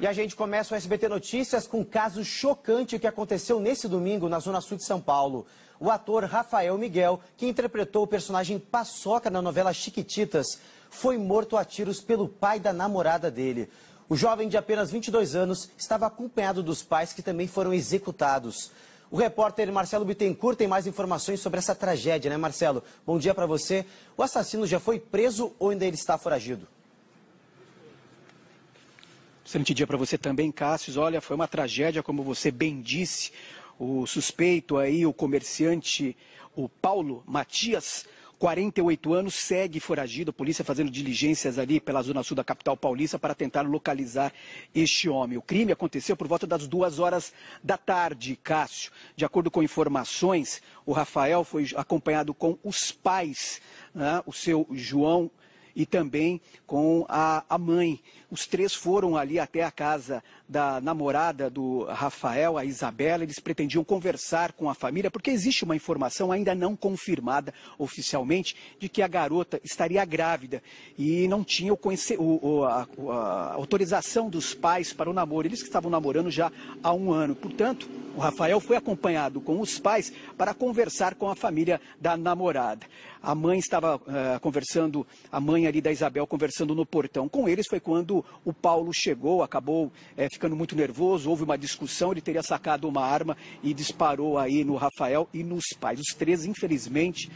E a gente começa o SBT Notícias com um caso chocante que aconteceu nesse domingo na Zona Sul de São Paulo. O ator Rafael Miguel, que interpretou o personagem Paçoca na novela Chiquititas, foi morto a tiros pelo pai da namorada dele. O jovem de apenas 22 anos estava acompanhado dos pais que também foram executados. O repórter Marcelo Bittencourt tem mais informações sobre essa tragédia, né, Marcelo? Bom dia para você. O assassino já foi preso ou ainda ele está foragido? Excelente dia para você também, Cássio. Olha, foi uma tragédia, como você bem disse. O suspeito aí, o comerciante, o Paulo Matias, 48 anos, segue foragido, a polícia fazendo diligências ali pela zona sul da capital paulista para tentar localizar este homem. O crime aconteceu por volta das duas horas da tarde, Cássio. De acordo com informações, o Rafael foi acompanhado com os pais, né? o seu João e também com a, a, mãe. Os três foram ali até a casa da namorada do Rafael, a Isabela. Eles pretendiam conversar com a família, porque existe uma informação ainda não confirmada oficialmente de que a garota estaria grávida e não tinha o, o, a, a autorização dos pais para o namoro. Eles que estavam namorando já há um ano. Portanto, o Rafael foi acompanhado com os pais para conversar com a família da namorada. A mãe estava uh, conversando, a mãe mãe ali da Isabel conversando no portão com eles. Foi quando o Paulo chegou, acabou é, ficando muito nervoso, houve uma discussão, ele teria sacado uma arma e disparou aí no Rafael e nos pais. Os três, infelizmente,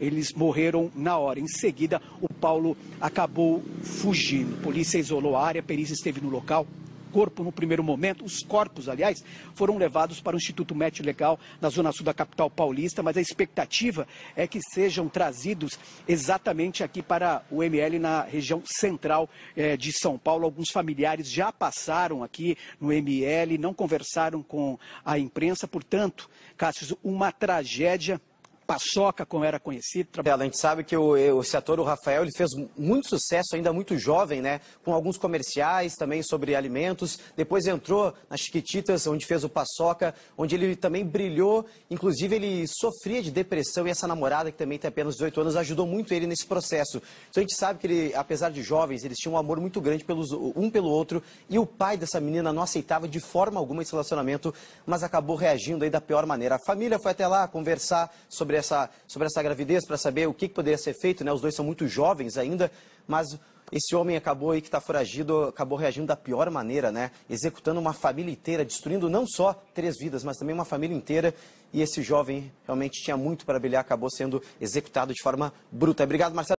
eles morreram na hora. Em seguida, o Paulo acabou fugindo. A polícia isolou a área, a perícia esteve no local, corpo no primeiro momento. Os corpos, aliás, foram levados para o Instituto Médio Legal, na zona sul da capital paulista, mas a expectativa é que sejam trazidos exatamente aqui para o ML, na região central eh, de São Paulo. Alguns familiares já passaram aqui no ML, não conversaram com a imprensa, portanto, Cássio, uma tragédia Paçoca, como era conhecido. Trabalha... A gente sabe que o, esse ator, o Rafael, ele fez muito sucesso, ainda muito jovem, né? Com alguns comerciais também sobre alimentos. Depois entrou nas Chiquititas, onde fez o Paçoca, onde ele também brilhou. Inclusive, ele sofria de depressão e essa namorada, que também tem apenas 18 anos, ajudou muito ele nesse processo. Então a gente sabe que ele, apesar de jovens, eles tinham um amor muito grande pelos, um pelo outro. E o pai dessa menina não aceitava de forma alguma esse relacionamento, mas acabou reagindo aí da pior maneira. A família foi até lá conversar sobre sobre essa, sobre essa gravidez, para saber o que, que poderia ser feito. Né? Os dois são muito jovens ainda, mas esse homem acabou aí que está foragido, acabou reagindo da pior maneira, né? Executando uma família inteira, destruindo não só três vidas, mas também uma família inteira. E esse jovem realmente tinha muito para brilhar, acabou sendo executado de forma bruta. Obrigado, Marcelo.